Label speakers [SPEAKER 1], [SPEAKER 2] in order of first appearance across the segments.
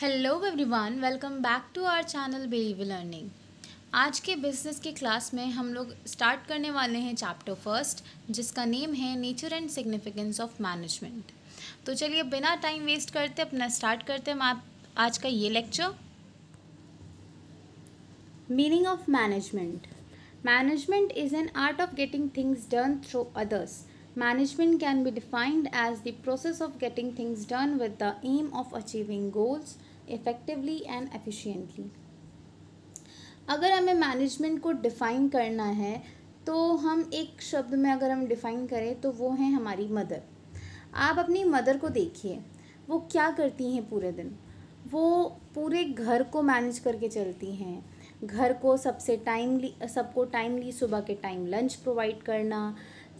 [SPEAKER 1] Hello everyone welcome back to our channel Believe Learning आज के business की class में हम लोग स्टार्ट करने वाले हैं चैप्टर फर्स्ट जिसका नेम है nature and significance of management तो चलिए बिना टाइम वेस्ट करते अपना स्टार्ट करते हैं आज का ये lecture meaning of management management is an art of getting things done through others Management can be defined as the process of getting things done with the aim of achieving goals, effectively and efficiently अगर हमें management को define करना है तो हम एक शब्द में अगर हम डिफ़ाइन करें तो वो है हमारी मदर आप अपनी मदर को देखिए वो क्या करती हैं पूरे दिन वो पूरे घर को मैनेज करके चलती हैं घर को सबसे टाइमली सबको टाइमली सुबह के टाइम लंच प्रोवाइड करना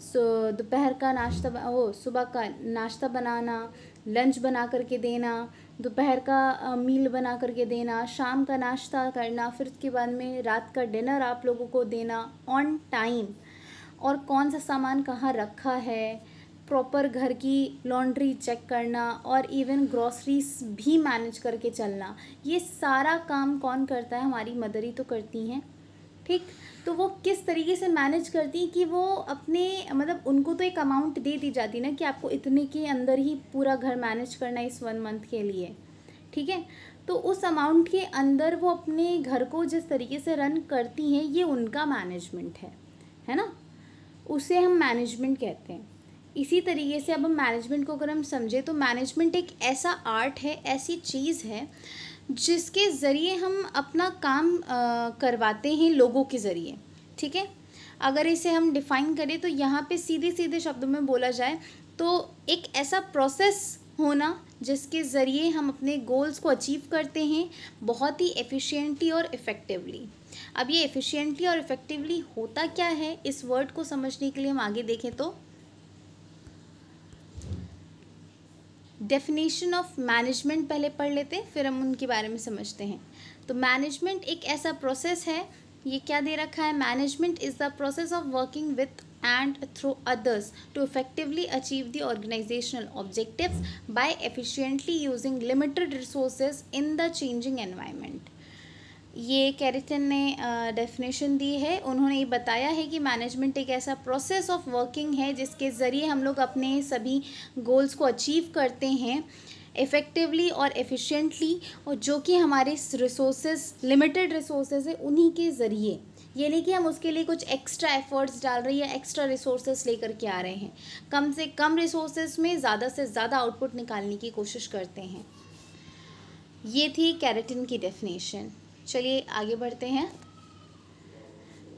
[SPEAKER 1] सो दोपहर का नाश्ता वो सुबह का नाश्ता बनाना लंच बना करके देना दोपहर का मील बना करके देना शाम का नाश्ता करना फिर उसके बाद में रात का डिनर आप लोगों को देना ऑन टाइम और कौन सा सामान कहाँ रखा है प्रॉपर घर की लॉन्ड्री चेक करना और इवन ग्रॉसरीज भी मैनेज करके चलना ये सारा काम कौन करता है हमारी मदर ही तो करती हैं ठीक तो वो किस तरीके से मैनेज करती कि वो अपने मतलब उनको तो एक अमाउंट दे दी जाती ना कि आपको इतने के अंदर ही पूरा घर मैनेज करना है इस वन मंथ के लिए ठीक है तो उस अमाउंट के अंदर वो अपने घर को जिस तरीके से रन करती हैं ये उनका मैनेजमेंट है है ना उसे हम मैनेजमेंट कहते हैं इसी तरीके से अब हम मैनेजमेंट को अगर हम समझें तो मैनेजमेंट एक ऐसा आर्ट है ऐसी चीज़ है जिसके ज़रिए हम अपना काम करवाते हैं लोगों के ज़रिए ठीक है अगर इसे हम डिफ़ाइन करें तो यहाँ पे सीधे सीधे शब्दों में बोला जाए तो एक ऐसा प्रोसेस होना जिसके ज़रिए हम अपने गोल्स को अचीव करते हैं बहुत ही एफिशिएंटली और इफ़ेक्टिवली अब ये एफिशिएंटली और इफ़ेक्टिवली होता क्या है इस वर्ड को समझने के लिए हम आगे देखें तो डेफिनेशन ऑफ मैनेजमेंट पहले पढ़ लेते हैं फिर हम उनके बारे में समझते हैं तो मैनेजमेंट एक ऐसा प्रोसेस है ये क्या दे रखा है management is the process of working with and through others to effectively achieve the organisational objectives by efficiently using limited resources in the changing environment ये कैरेटन ने डेफिनेशन दी है उन्होंने ये बताया है कि मैनेजमेंट एक ऐसा प्रोसेस ऑफ वर्किंग है जिसके ज़रिए हम लोग अपने सभी गोल्स को अचीव करते हैं इफ़ेक्टिवली और एफिशिएंटली और जो कि हमारे रिसोर्सेज लिमिटेड रिसोर्सेज है उन्हीं के ज़रिए ये नहीं कि हम उसके लिए कुछ एक्स्ट्रा एफर्ट्स डाल रहे हैं या एक्स्ट्रा रिसोर्सेज लेकर के आ रहे हैं कम से कम रिसोर्सेज में ज़्यादा से ज़्यादा आउटपुट निकालने की कोशिश करते हैं ये थी कैरेटिन की डेफिनेशन चलिए आगे बढ़ते हैं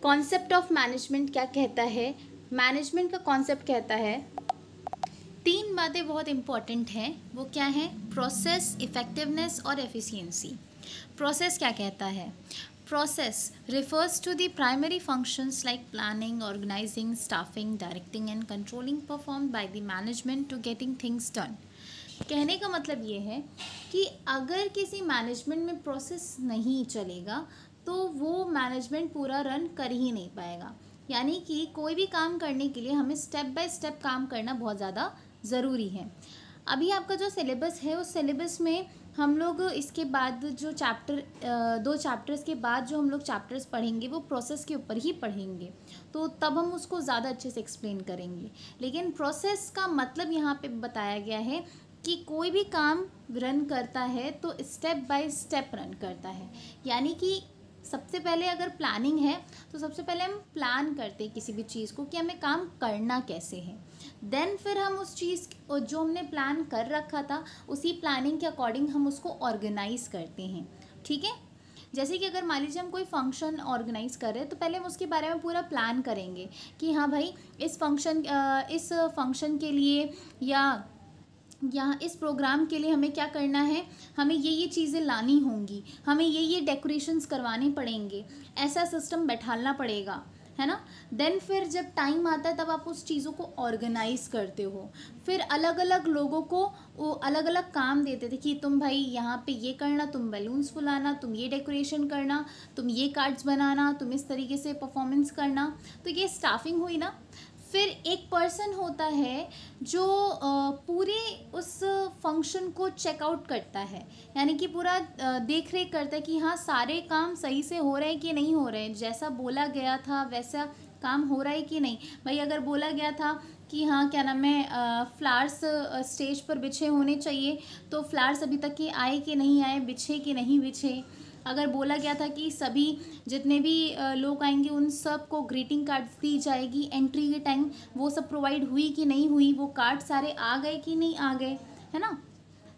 [SPEAKER 1] कॉन्सेप्ट ऑफ मैनेजमेंट क्या कहता है मैनेजमेंट का कॉन्सेप्ट कहता है तीन बातें बहुत इंपॉर्टेंट हैं वो क्या हैं प्रोसेस इफेक्टिवनेस और एफिशिएंसी प्रोसेस क्या कहता है process refers to the primary functions like planning organising staffing directing and controlling perform by the management to getting things done कहने का मतलब ये है कि अगर किसी मैनेजमेंट में प्रोसेस नहीं चलेगा तो वो मैनेजमेंट पूरा रन कर ही नहीं पाएगा यानी कि कोई भी काम करने के लिए हमें स्टेप बाय स्टेप काम करना बहुत ज़्यादा ज़रूरी है अभी आपका जो सिलेबस है उस सिलेबस में हम लोग इसके बाद जो चैप्टर दो चैप्टर्स के बाद जो हम लोग चैप्टर्स पढ़ेंगे वो प्रोसेस के ऊपर ही पढ़ेंगे तो तब हम उसको ज़्यादा अच्छे से एक्सप्लेन करेंगे लेकिन प्रोसेस का मतलब यहाँ पे बताया गया है कि कोई भी काम रन करता है तो स्टेप बाय स्टेप रन करता है यानी कि सबसे पहले अगर प्लानिंग है तो सबसे पहले हम प्लान करते हैं किसी भी चीज़ को कि हमें काम करना कैसे है देन फिर हम उस चीज़ और जो हमने प्लान कर रखा था उसी प्लानिंग के अकॉर्डिंग हम उसको ऑर्गेनाइज करते हैं ठीक है जैसे कि अगर मान लीजिए हम कोई फंक्शन ऑर्गेनाइज कर रहे हैं तो पहले हम उसके बारे में पूरा प्लान करेंगे कि हाँ भाई इस फंक्शन इस फंक्शन के लिए या यहाँ इस प्रोग्राम के लिए हमें क्या करना है हमें ये ये चीज़ें लानी होंगी हमें ये ये डेकोरेशंस करवाने पड़ेंगे ऐसा सिस्टम बैठालना पड़ेगा है ना देन फिर जब टाइम आता है तब आप उस चीज़ों को ऑर्गेनाइज करते हो फिर अलग अलग लोगों को वो अलग अलग काम देते थे कि तुम भाई यहाँ पे ये करना तुम बैलून्स फुलाना तुम ये डेकोरेशन करना तुम ये कार्ड्स बनाना तुम इस तरीके से परफॉर्मेंस करना तो ये स्टाफिंग हुई ना फिर एक पर्सन होता है जो पूरे उस फंक्शन को चेकआउट करता है यानी कि पूरा देख रेख करता है कि हाँ सारे काम सही से हो रहे हैं कि नहीं हो रहे हैं जैसा बोला गया था वैसा काम हो रहा है कि नहीं भाई अगर बोला गया था कि हाँ क्या नाम है फ्लावर्स स्टेज पर बिछे होने चाहिए तो फ्लावर्स अभी तक के आए कि नहीं आए बिछे कि नहीं बिछे अगर बोला गया था कि सभी जितने भी लोग आएंगे उन सब को ग्रीटिंग कार्ड्स दी जाएगी एंट्री के टाइम वो सब प्रोवाइड हुई कि नहीं हुई वो कार्ड सारे आ गए कि नहीं आ गए है ना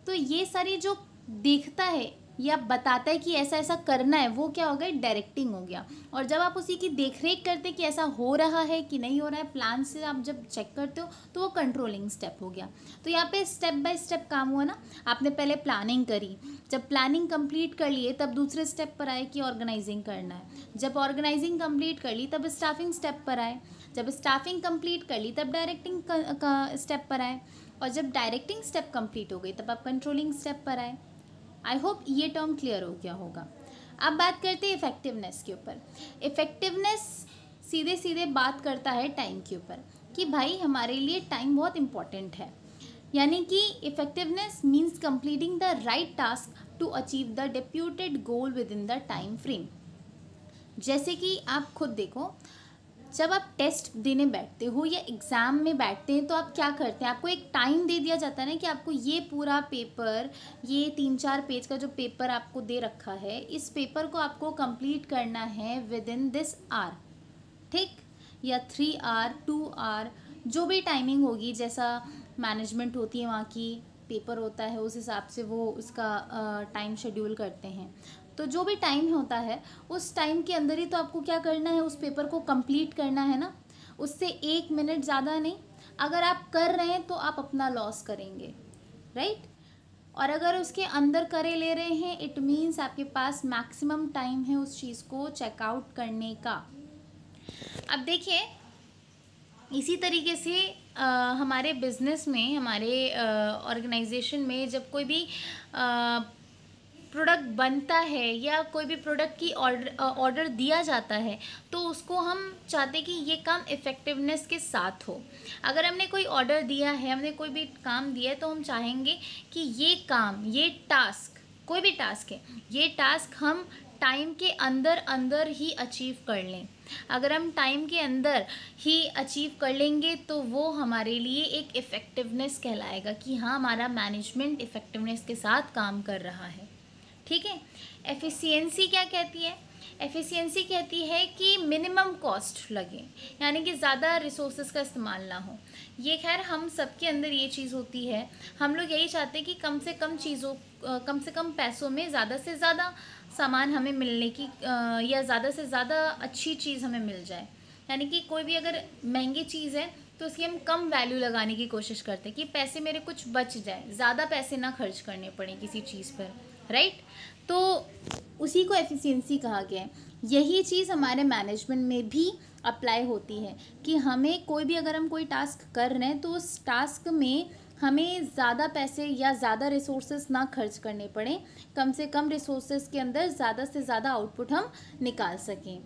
[SPEAKER 1] तो ये सारी जो देखता है या बताता है कि ऐसा ऐसा करना है वो क्या हो गया डायरेक्टिंग हो गया और जब आप उसी की देख रेख करते कि ऐसा हो रहा है कि नहीं हो रहा है प्लान से आप जब चेक करते हो तो वो कंट्रोलिंग स्टेप हो गया तो यहाँ पे स्टेप बाय स्टेप काम हुआ ना आपने पहले प्लानिंग करी जब प्लानिंग कंप्लीट कर लिए तब दूसरे स्टेप पर आए कि ऑर्गेनाइजिंग करना है जब ऑर्गेनाइजिंग कंप्लीट कर ली तब स्टाफिंग स्टेप पर आए जब स्टाफिंग कम्प्लीट कर ली तब डायरेक्टिंग स्टेप पर आए और जब डायरेक्टिंग स्टेप कम्प्लीट हो गई तब आप कंट्रोलिंग स्टेप पर आए आई होप ये टर्म क्लियर हो गया होगा अब बात करते हैं इफ़ेक्टिवनेस के ऊपर इफ़ेक्टिवनेस सीधे सीधे बात करता है टाइम के ऊपर कि भाई हमारे लिए टाइम बहुत इम्पॉर्टेंट है यानी कि effectiveness means completing the right task to achieve the deputed goal within the time frame जैसे कि आप खुद देखो जब आप टेस्ट देने बैठते हो या एग्ज़ाम में बैठते हैं तो आप क्या करते हैं आपको एक टाइम दे दिया जाता है ना कि आपको ये पूरा पेपर ये तीन चार पेज का जो पेपर आपको दे रखा है इस पेपर को आपको कंप्लीट करना है विद इन दिस आर ठीक या थ्री आर टू आर जो भी टाइमिंग होगी जैसा मैनेजमेंट होती है वहाँ की पेपर होता है उस हिसाब से वो उसका टाइम शेड्यूल करते हैं तो जो भी टाइम होता है उस टाइम के अंदर ही तो आपको क्या करना है उस पेपर को कंप्लीट करना है ना उससे एक मिनट ज़्यादा नहीं अगर आप कर रहे हैं तो आप अपना लॉस करेंगे राइट right? और अगर उसके अंदर करे ले रहे हैं इट मीन्स आपके पास मैक्सिमम टाइम है उस चीज़ को चेकआउट करने का अब देखिए इसी तरीके से आ, हमारे बिजनेस में हमारे ऑर्गेनाइजेशन में जब कोई भी आ, प्रोडक्ट बनता है या कोई भी प्रोडक्ट की ऑर्डर ऑर्डर दिया जाता है तो उसको हम चाहते कि ये काम इफ़ेक्टिवनेस के साथ हो अगर हमने कोई ऑर्डर दिया है हमने कोई भी काम दिया है तो हम चाहेंगे कि ये काम ये टास्क कोई भी टास्क है ये टास्क हम टाइम के अंदर अंदर ही अचीव कर लें अगर हम टाइम के अंदर ही अचीव कर लेंगे तो वो हमारे लिए एक इफ़ेक्टिवनेस कहलाएगा कि हाँ हमारा मैनेजमेंट इफ़ेक्टिवनेस के साथ काम कर रहा है ठीक है एफिशिएंसी क्या कहती है एफिशिएंसी कहती है कि मिनिमम कॉस्ट लगे यानी कि ज़्यादा रिसोर्स का इस्तेमाल ना हो ये खैर हम सबके अंदर ये चीज़ होती है हम लोग यही चाहते हैं कि कम से कम चीज़ों कम से कम पैसों में ज़्यादा से ज़्यादा सामान हमें मिलने की या ज़्यादा से ज़्यादा अच्छी चीज़ हमें मिल जाए यानी कि कोई भी अगर महंगी चीज़ है तो उसकी हम कम वैल्यू लगाने की कोशिश करते हैं कि पैसे मेरे कुछ बच जाए ज़्यादा पैसे ना खर्च करने पड़े किसी चीज़ पर राइट तो उसी को एफिशिएंसी कहा गया है यही चीज़ हमारे मैनेजमेंट में भी अप्लाई होती है कि हमें कोई भी अगर हम कोई टास्क कर रहे हैं तो उस टास्क में हमें ज़्यादा पैसे या ज़्यादा रिसोर्स ना खर्च करने पड़े कम से कम रिसोर्सेज के अंदर ज़्यादा से ज़्यादा आउटपुट हम निकाल सकें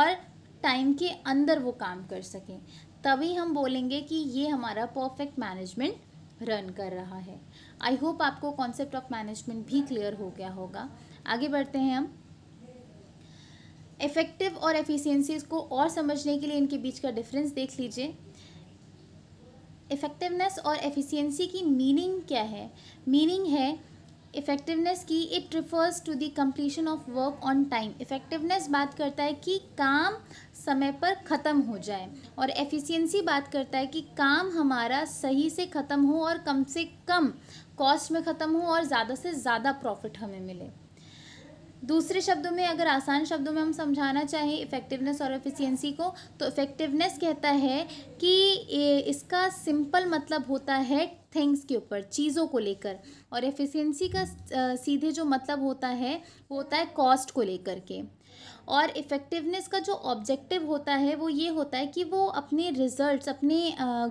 [SPEAKER 1] और टाइम के अंदर वो काम कर सकें तभी हम बोलेंगे कि ये हमारा परफेक्ट मैनेजमेंट रन कर रहा है आई होप आपको कॉन्सेप्ट ऑफ मैनेजमेंट भी क्लियर हो गया होगा आगे बढ़ते हैं हम इफ़ेक्टिव और एफिशिएंसीज को और समझने के लिए इनके बीच का डिफरेंस देख लीजिए इफ़ेक्टिवनेस और एफिशिएंसी की मीनिंग क्या है मीनिंग है इफ़ेक्टिवनेस की it refers to the completion of work on time effectiveness बात करता है कि काम समय पर ख़त्म हो जाए और एफिशिएंसी बात करता है कि काम हमारा सही से ख़त्म हो और कम से कम कॉस्ट में ख़त्म हो और ज़्यादा से ज़्यादा प्रॉफिट हमें मिले दूसरे शब्दों में अगर आसान शब्दों में हम समझाना चाहें इफ़ेक्टिवनेस और एफिशिएंसी को तो इफ़ेक्टिवनेस कहता है कि इसका सिंपल मतलब होता है थिंग्स के ऊपर चीज़ों को लेकर और एफिशिएंसी का सीधे जो मतलब होता है वो होता है कॉस्ट को लेकर के और इफ़ेक्टिवनेस का जो ऑब्जेक्टिव होता है वो ये होता है कि वो अपने रिजल्ट्स अपने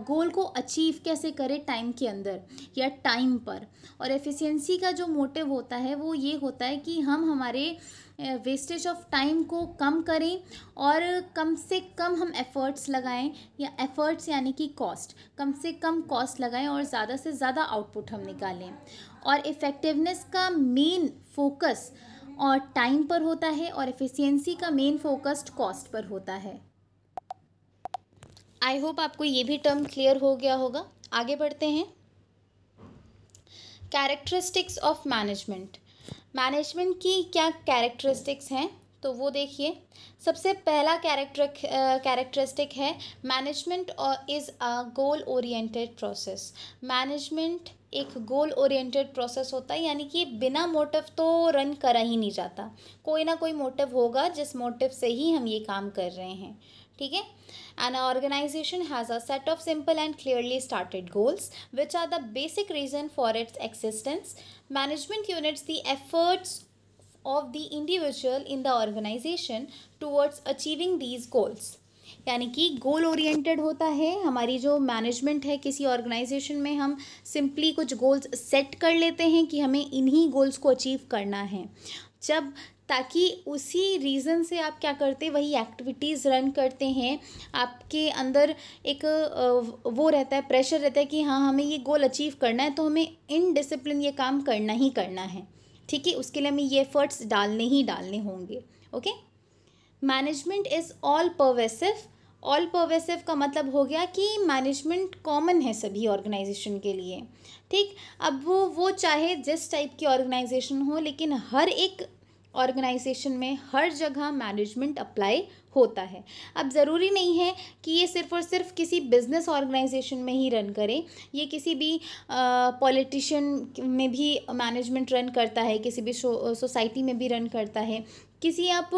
[SPEAKER 1] गोल को अचीव कैसे करे टाइम के अंदर या टाइम पर और एफिशिएंसी का जो मोटिव होता है वो ये होता है कि हम हमारे वेस्टेज ऑफ टाइम को कम करें और कम से कम हम एफ़र्ट्स लगाएं या एफ़र्ट्स यानी कि कॉस्ट कम से कम कॉस्ट लगाएं और ज़्यादा से ज़्यादा आउटपुट हम निकालें और इफ़ेक्टिवनेस का मेन फोकस और टाइम पर होता है और एफिशिएंसी का मेन फोकस्ड कॉस्ट पर होता है आई होप आपको ये भी टर्म क्लियर हो गया होगा आगे बढ़ते हैं कैरेक्टरिस्टिक्स ऑफ मैनेजमेंट मैनेजमेंट की क्या कैरेक्टरिस्टिक्स हैं तो वो देखिए सबसे पहला कैरेक्टर कैरेक्टरिस्टिक है मैनेजमेंट और is a goal oriented process management एक गोल ओरिएंटेड प्रोसेस होता है यानी कि बिना मोटिव तो रन करा ही नहीं जाता कोई ना कोई मोटिव होगा जिस मोटिव से ही हम ये काम कर रहे हैं ठीक है an organisation has a set of simple and clearly started goals which are the basic reason for its existence management units the efforts of the individual in the organisation towards achieving these goals यानी कि goal oriented होता है हमारी जो management है किसी organisation में हम सिंपली कुछ गोल्स सेट कर लेते हैं कि हमें इन्हीं गोल्स को अचीव करना है जब ताकि उसी रीज़न से आप क्या करते वही एक्टिविटीज़ रन करते हैं आपके अंदर एक वो रहता है प्रेशर रहता है कि हाँ हमें ये गोल अचीव करना है तो हमें इन डिसिप्लिन ये काम करना ही करना है ठीक है उसके लिए हमें ये एफर्ट्स डालने ही डालने होंगे okay management is all pervasive all pervasive का मतलब हो गया कि मैनेजमेंट कॉमन है सभी ऑर्गेनाइजेशन के लिए ठीक अब वो वो चाहे जिस टाइप की ऑर्गेनाइजेशन हो लेकिन हर एक ऑर्गेनाइजेशन में हर जगह मैनेजमेंट अप्लाई होता है अब ज़रूरी नहीं है कि ये सिर्फ और सिर्फ किसी बिज़नेस ऑर्गेनाइजेशन में ही रन करें ये किसी भी पॉलिटिशियन में भी मैनेजमेंट रन करता है किसी भी सोसाइटी में भी रन करता है किसी आप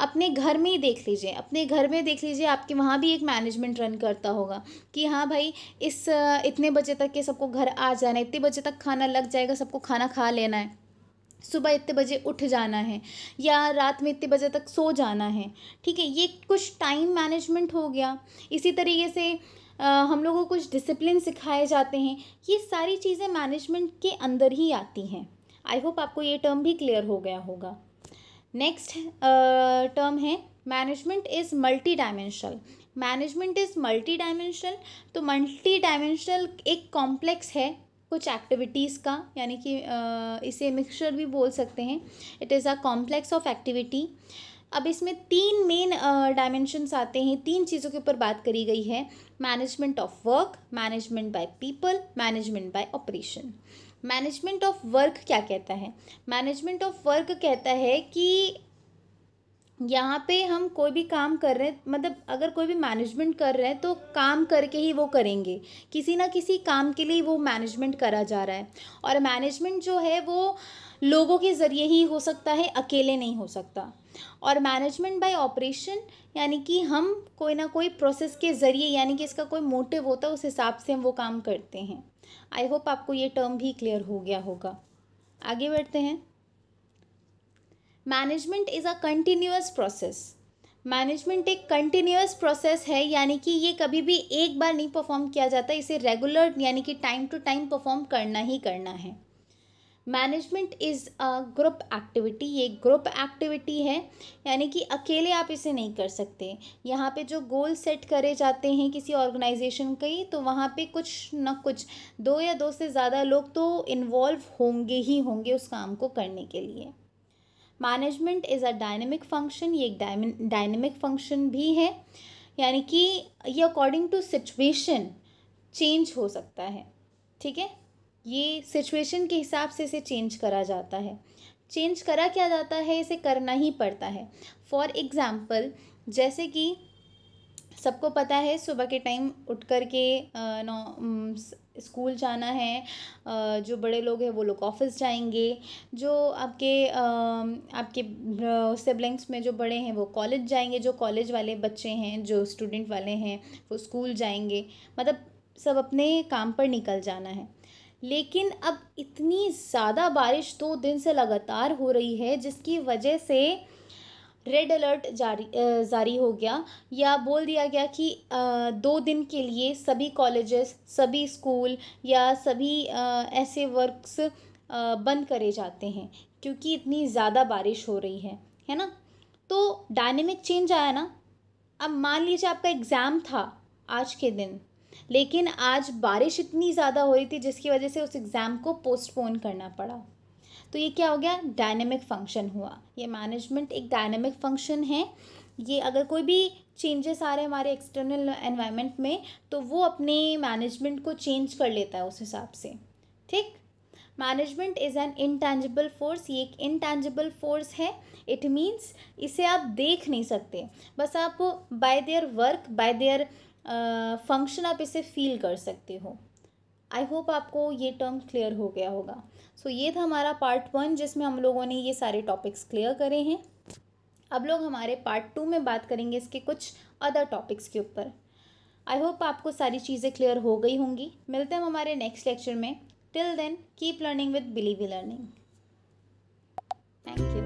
[SPEAKER 1] अपने घर में ही देख लीजिए अपने घर में देख लीजिए आपके वहाँ भी एक मैनेजमेंट रन करता होगा कि हाँ भाई इस इतने बजे तक के सबको घर आ जाना है इतने बजे तक खाना लग जाएगा सबको खाना खा लेना है सुबह इतने बजे उठ जाना है या रात में इतने बजे तक सो जाना है ठीक है ये कुछ टाइम मैनेजमेंट हो गया इसी तरीके से आ, हम लोगों को कुछ डिसिप्लिन सिखाए जाते हैं ये सारी चीज़ें मैनेजमेंट के अंदर ही आती हैं आई होप आपको ये टर्म भी क्लियर हो गया होगा नेक्स्ट टर्म uh, है management is multi dimensional management is multi dimensional तो मल्टी डायमेंशनल एक कॉम्प्लेक्स है कुछ एक्टिविटीज़ का यानी कि uh, इसे मिक्सचर भी बोल सकते हैं it is a complex of activity अब इसमें तीन मेन डायमेंशंस uh, आते हैं तीन चीज़ों के ऊपर बात करी गई है management of work management by people management by operation management of work क्या कहता है मैनेजमेंट ऑफ वर्क कहता है कि यहाँ पे हम कोई भी काम कर रहे हैं मतलब अगर कोई भी मैनेजमेंट कर रहे हैं तो काम करके ही वो करेंगे किसी ना किसी काम के लिए वो मैनेजमेंट करा जा रहा है और मैनेजमेंट जो है वो लोगों के ज़रिए ही हो सकता है अकेले नहीं हो सकता और मैनेजमेंट बाय ऑपरेशन यानी कि हम कोई ना कोई प्रोसेस के ज़रिए यानी कि इसका कोई मोटिव होता है उस हिसाब से हम वो काम करते हैं आई होप आपको ये टर्म भी क्लियर हो गया होगा आगे बढ़ते हैं management is a continuous process management एक कंटिन्यूस प्रोसेस है यानी कि ये कभी भी एक बार नहीं परफॉर्म किया जाता इसे रेगुलर यानी कि टाइम टू टाइम परफॉर्म करना ही करना है management is a group activity ये ग्रुप एक्टिविटी है यानी कि अकेले आप इसे नहीं कर सकते यहाँ पे जो गोल सेट करे जाते हैं किसी ऑर्गेनाइजेशन के तो वहाँ पे कुछ ना कुछ दो या दो से ज़्यादा लोग तो इन्वॉल्व होंगे ही होंगे उस काम को करने के लिए management is a dynamic function ये एक डायनेमिक फंक्शन भी है यानी कि ये अकॉर्डिंग टू सिचुएशन चेंज हो सकता है ठीक है ये सिचुएशन के हिसाब से इसे चेंज करा जाता है चेंज करा क्या जाता है इसे करना ही पड़ता है फॉर एग्ज़ाम्पल जैसे कि सबको पता है सुबह के टाइम उठ कर के नौ स्कूल जाना है जो बड़े लोग हैं वो लोग ऑफिस जाएंगे जो आपके आपके सिबलिंग्स में जो बड़े हैं वो कॉलेज जाएंगे जो कॉलेज वाले बच्चे हैं जो स्टूडेंट वाले हैं वो स्कूल जाएंगे मतलब सब अपने काम पर निकल जाना है लेकिन अब इतनी ज़्यादा बारिश दो दिन से लगातार हो रही है जिसकी वजह से रेड अलर्ट जारी जारी हो गया या बोल दिया गया कि दो दिन के लिए सभी कॉलेजेस सभी स्कूल या सभी ऐसे वर्क्स बंद करे जाते हैं क्योंकि इतनी ज़्यादा बारिश हो रही है है ना तो डायनेमिक चेंज आया ना अब मान लीजिए आपका एग्ज़ाम था आज के दिन लेकिन आज बारिश इतनी ज़्यादा हो रही थी जिसकी वजह से उस एग्ज़ाम को पोस्टपोन करना पड़ा तो ये क्या हो गया डायनेमिक फंक्शन हुआ ये मैनेजमेंट एक डायनेमिक फंक्शन है ये अगर कोई भी चेंजेस आ रहे हैं हमारे एक्सटर्नल एनवायरनमेंट में तो वो अपने मैनेजमेंट को चेंज कर लेता है उस हिसाब से ठीक management is an intangible force ये एक इनटेंजिबल फोर्स है इट मीन्स इसे आप देख नहीं सकते बस आप by their work by their function आप इसे फील कर सकते हो आई होप आपको ये टर्म क्लियर हो गया होगा सो so, ये था हमारा पार्ट वन जिसमें हम लोगों ने ये सारे टॉपिक्स क्लियर करे हैं अब लोग हमारे पार्ट टू में बात करेंगे इसके कुछ अदर टॉपिक्स के ऊपर आई होप आपको सारी चीज़ें क्लियर हो गई होंगी मिलते हैं हम हमारे नेक्स्ट लेक्चर में till then keep learning with Believe Learning thank you